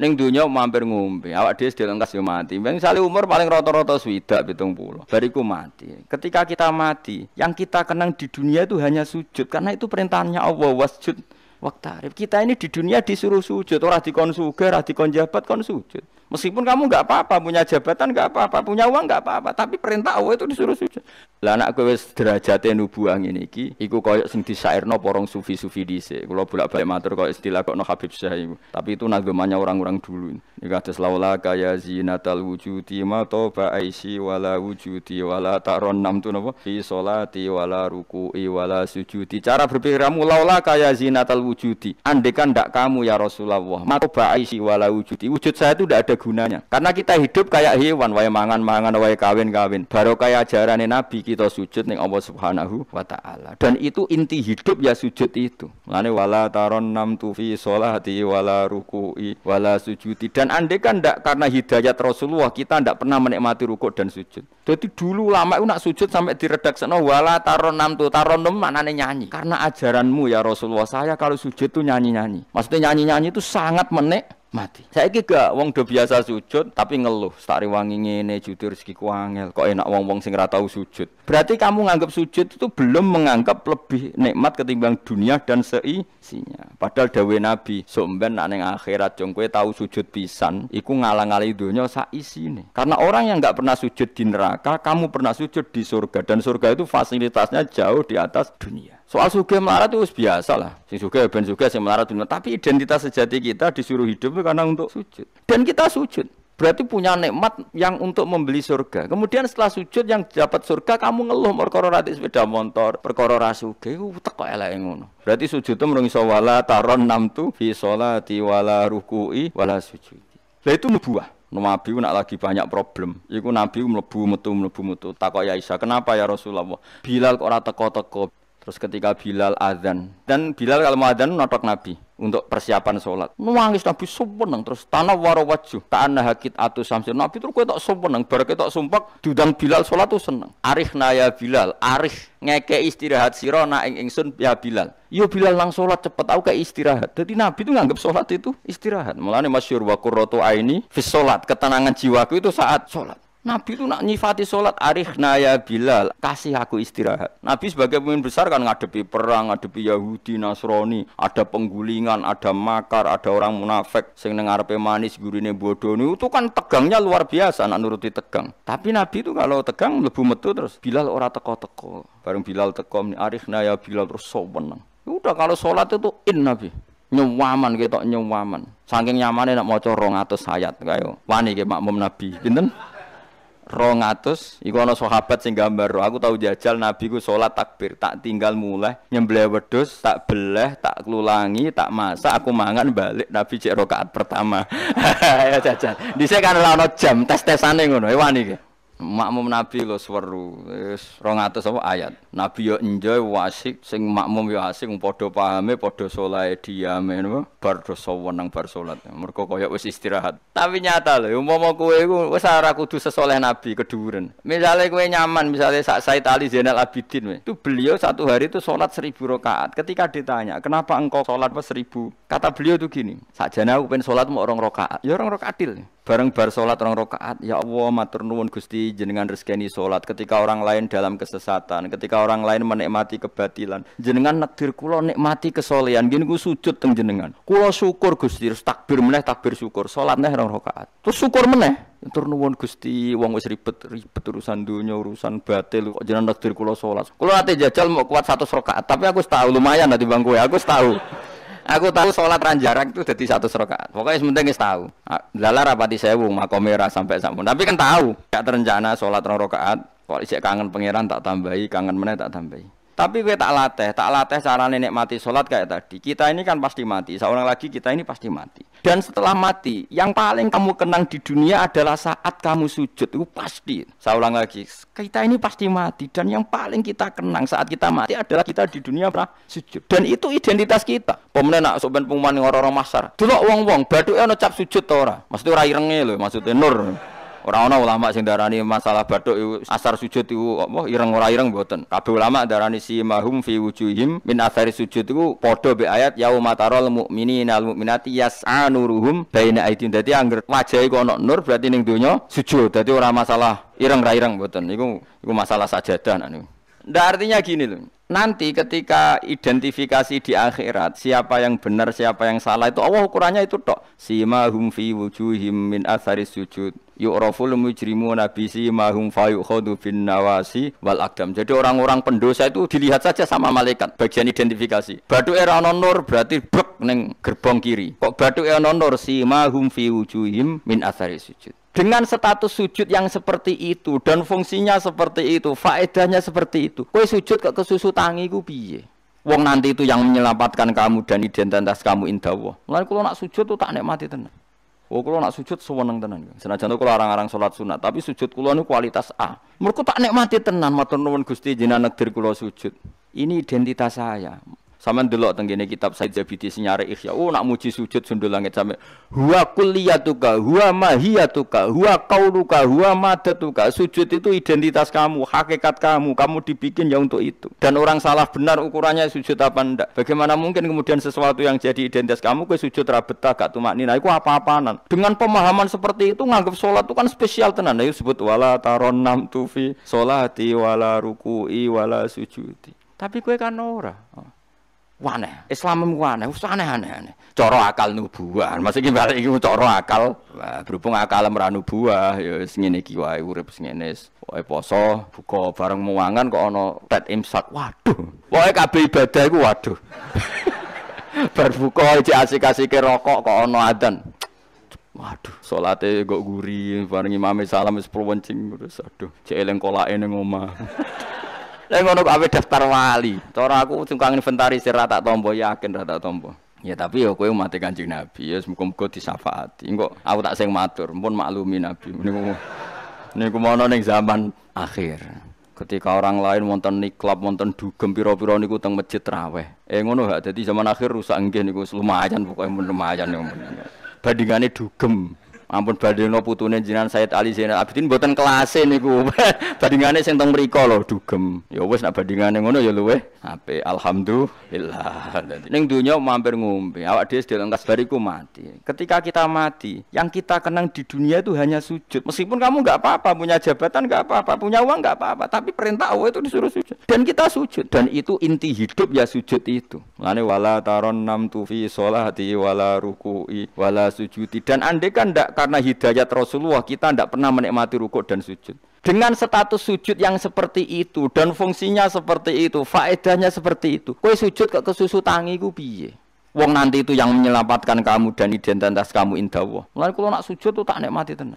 Ning dunya mampir ngombe, awak dhewe dilengkas yo mati. Ben sale umur paling rata-rata swidak 70. Bariku mati. Ketika kita mati, yang kita kenang di dunia itu hanya sujud karena itu perintahnya Allah wasjud waktarif. Kita ini di dunia disuruh sujud, orang dikon suga, orang dikon jabat, kon sujud. Meskipun kamu nggak apa-apa, punya jabatan nggak apa-apa, punya uang nggak apa-apa, tapi perintah Allah itu disuruh sujud. Lah anak kowe derajate nubuah ini iki, iku koyok sing disairno porong sufi-sufi dhisik. Kula bolak-balik matur koyok istilah no Habib Syah Tapi itu nagemannya orang-orang dulu. Kados laula kaya zinatal wujudi ma toba aisi wala wujudi wala takron nam tu nopo fi solati wala ruku'i wala sujudi. Cara berpikirmu laula kaya zinatal wujudi. kan ndak kamu ya Rasulullah, ma toba aisi wala wujudi. Wujud saya itu ndak ada gunanya. Karena kita hidup kayak hewan, wae mangan-mangan, wae kawin-kawin. Baru kaya ajaran Nabi kita sujud ning Allah Subhanahu wa taala. Dan itu inti hidup ya sujud itu. Mulane wala takron nam tu fi solati wala ruku'i wala sujudi dan dan andai kan ndak karena hidayat Rasulullah kita ndak pernah menikmati rukuk dan sujud. Jadi dulu lama itu nak sujud sampai diredak sana wala nam tu taronam maknanya nyanyi. Karena ajaranmu ya Rasulullah saya kalau sujud tuh nyanyi nyanyi. Maksudnya nyanyi nyanyi itu sangat menek mati. Saya kira wong do biasa sujud tapi ngeluh, tak ini ngene jujur rezeki angel, kok enak wong-wong sing ora tau sujud. Berarti kamu nganggap sujud itu belum menganggap lebih nikmat ketimbang dunia dan seisinya. Padahal dawe Nabi, somben nak ning akhirat jong kowe tau sujud pisan, iku ngalang-ali sa sak ini. Karena orang yang nggak pernah sujud di neraka, kamu pernah sujud di surga dan surga itu fasilitasnya jauh di atas dunia. Soal suge melarat itu biasa lah. Si suge ya ben suge si melarat itu. Tapi identitas sejati kita disuruh hidup karena untuk sujud. Dan kita sujud. Berarti punya nikmat yang untuk membeli surga. Kemudian setelah sujud yang dapat surga kamu ngeluh perkara ratik sepeda motor, perkara rasuge ku teko elek ngono. Berarti sujud itu merung wala taron namtu fi sholati wala ruku'i wala sujud. Lah itu nubuah. Nabi nak lagi banyak problem. Iku Nabi mlebu metu mlebu metu takok ya Isa, "Kenapa ya Rasulullah?" Bilal kok ora teko-teko. Terus ketika Bilal azan dan Bilal kalau mau azan notok Nabi untuk persiapan sholat. Nangis Nabi sumpeneng terus tanah waro wajuh tanah hakit atau samsir Nabi terus kue tak sumpeneng baru kau tak sumpak diundang Bilal sholat tuh seneng. Arif naya Bilal, arif ngeke istirahat siro na ing ingsun ya Bilal. Yo Bilal lang sholat cepet aku ke istirahat. Jadi Nabi tuh nganggep sholat itu istirahat. Mulane masyur wa kurrotu aini fis sholat ketenangan jiwaku itu saat sholat. Nabi itu nak nyifati sholat arif naya Bilal kasih aku istirahat. Nabi sebagai pemimpin besar kan ngadepi perang, ngadepi Yahudi, Nasrani, ada penggulingan, ada makar, ada orang munafik, sing nengarepe manis, gurine bodoh itu kan tegangnya luar biasa, nak nuruti tegang. Tapi Nabi itu kalau tegang lebih metu terus Bilal ora teko-teko. Bareng Bilal teko arif naya Bilal terus soweneng. Udah kalau sholat itu in Nabi nyewaman gitu nyewaman saking nyamannya nak mau corong atau sayat kayak wani kayak makmum nabi pinten rongatus iku ana sahabat sing gambar aku tahu jajal nabi ku salat takbir tak tinggal mulai nyembelih wedhus tak beleh tak kelulangi tak masak aku mangan balik nabi cek rakaat pertama ya jajal sini kan ana jam tes-tesane ngono wani iki makmum nabi lo seweru wis 200 apa ayat nabi yo enjoy wasik sing makmum yo asik do pahame podo solai diame napa bar dosa weneng bar solat. mergo kaya wis istirahat tapi nyata lho umpama kowe iku wis ora kudu sesoleh nabi keduren Misalnya kue nyaman misalnya sak saya Ali Zainal Abidin itu beliau satu hari itu solat seribu rokaat. ketika ditanya kenapa engkau solat pas seribu kata beliau tuh gini sakjane aku pengen solat mau orang rokaat, ya orang rakaat Bareng bar sholat orang rokaat, ya Allah matur nuwun Gusti jenengan rezekeni sholat ketika orang lain dalam kesesatan, ketika orang lain menikmati kebatilan. Jenengan nakdir kula nikmati kesolehan, gini ku sujud teng jenengan. kulo syukur Gusti, terus takbir meneh takbir syukur, sholat neh orang rokaat. Terus syukur meneh, matur nuwun Gusti, wong wis ribet-ribet urusan dunia, urusan batil kok jenengan nakdir kula sholat. Kula ate jajal mau kuat satu rokaat, tapi aku tahu lumayan nanti bang kowe, ya, aku tahu. Aku tahu sholat ranjarak itu jadi satu rakaat. Pokoknya sementing tahu. Ah, Lala rapati sewu makomera sampai sampun. Tapi kan tahu, gak terencana sholat rakaat. Kalau isi kangen pangeran tak tambahi, kangen mana tak tambahi. Tapi gue tak latih, tak latih cara nenek mati sholat kayak tadi. Kita ini kan pasti mati, seorang lagi kita ini pasti mati. Dan setelah mati, yang paling kamu kenang di dunia adalah saat kamu sujud. Itu pasti. Saya ulang lagi, kita ini pasti mati. Dan yang paling kita kenang saat kita mati adalah kita di dunia pernah sujud. Dan itu identitas kita. Pemenang nak sopan pengumuman orang-orang masyarakat. Dulu wong-wong, baduknya no cap sujud orang. Maksudnya orang loh, maksudnya nur. Orang-orang ulama sing darani masalah batuk asar sujud itu apa ireng ora ireng mboten. Kabeh ulama darani si mahum fi wujuhim min asari sujud itu podo be ayat yauma taral mukminina al mukminati yas'a anuruhum bayna aidin. Dadi angger wajahe kok ana nur berarti ning dunyo sujud. Tadi orang masalah ireng ra ireng mboten. Iku masalah sajadah nek Ndak artinya gini loh. Nanti ketika identifikasi di akhirat, siapa yang benar, siapa yang salah itu Allah ukurannya itu tok. Sima hum fi wujuhim min athari sujud. Yu'raful mujrimuna bi fa fayukhadu bin nawasi wal akdam. Jadi orang-orang pendosa itu dilihat saja sama malaikat bagian identifikasi. Batu era nonor berarti brek neng gerbong kiri. Kok batu era nonor sima hum fi wujuhim min athari sujud. Dengan status sujud yang seperti itu dan fungsinya seperti itu, faedahnya seperti itu. Kue sujud ke kesusutan utangi ku piye? Wong nanti itu yang menyelamatkan kamu dan identitas kamu indah wah. Mulai kalau nak sujud tuh tak nikmati tenan. Oh kalau nak sujud sewenang tenan. Senajan kalau orang-orang sholat sunat, tapi sujud kulo ini kualitas A. Mereka tak nikmati tenan, matur nuwun gusti jinak negeri kulo sujud. Ini identitas saya. Sama delok tenggene kitab Said Zabidi sinyare ikhya. Oh nak muji sujud sundul langit sampe huwa kulliyatuka, huwa mahiyatuka, huwa qauluka, huwa madatuka. Sujud itu identitas kamu, hakikat kamu. Kamu dibikin ya untuk itu. Dan orang salah benar ukurannya sujud apa ndak. Bagaimana mungkin kemudian sesuatu yang jadi identitas kamu ke sujud rabetah gak tumak nina iku apa-apanan. Dengan pemahaman seperti itu nganggap sholat itu kan spesial tenan. Ayo nah, sebut wala taron nam tufi sholati wala ruku'i wala sujudi. Tapi kue kan ora. Oh aneh. Islam ku aneh, wis aneh-aneh. akal nubuah. masih gimana itu coro akal berhubung akal ora nubuah ya wis ngene iki urip poso, buka bareng muangan kok ana tet imsak. Waduh. Wae kabeh ibadah iku waduh. Bar buka iki asik ke rokok kok ana adan Waduh, salate kok guri bareng imame salam sepuluh wencing terus aduh, cek eling kolake ning Lah ngono kok daftar wali. Cara aku tukang inventaris ra tak tombo yakin rata tak tombo. Ya tapi ya kowe mati Kanjeng Nabi, ya muga-muga disafaati. Engko aku tak sing matur, pun maklumi Nabi. Niku niku mono ning zaman akhir. Ketika orang lain wonten niklab, wonten dugem pira-pira niku teng masjid raweh. Eh ngono hak dadi zaman akhir rusak nggih niku lumayan pokoke lumayan niku. Bandingane dugem ampun no putune jenengan Said Ali Zainal Abidin mboten kelase niku. bandingane sing teng mriku lho dugem. Ya wis nek bandingane ngono ya luwih apik. Alhamdulillah. Ning dunya mampir ngombe, awak dhewe sedelok kasbar iku mati. Ketika kita mati, yang kita kenang di dunia itu hanya sujud. Meskipun kamu nggak apa-apa, punya jabatan nggak apa-apa, punya uang nggak apa-apa, tapi perintah Allah itu disuruh sujud. Dan kita sujud dan itu inti hidup ya sujud itu. Mulane wala taron nam fi sholati wala ruku'i wala sujudi dan andekan kan ndak karena hidayat Rasulullah kita tidak pernah menikmati rukuk dan sujud. Dengan status sujud yang seperti itu dan fungsinya seperti itu, faedahnya seperti itu. Kue sujud ke kesusu tangi ku piye? Wong nanti itu yang menyelamatkan kamu dan identitas kamu indah Allah. Mulai kalau nak sujud tuh tak nikmati tenang.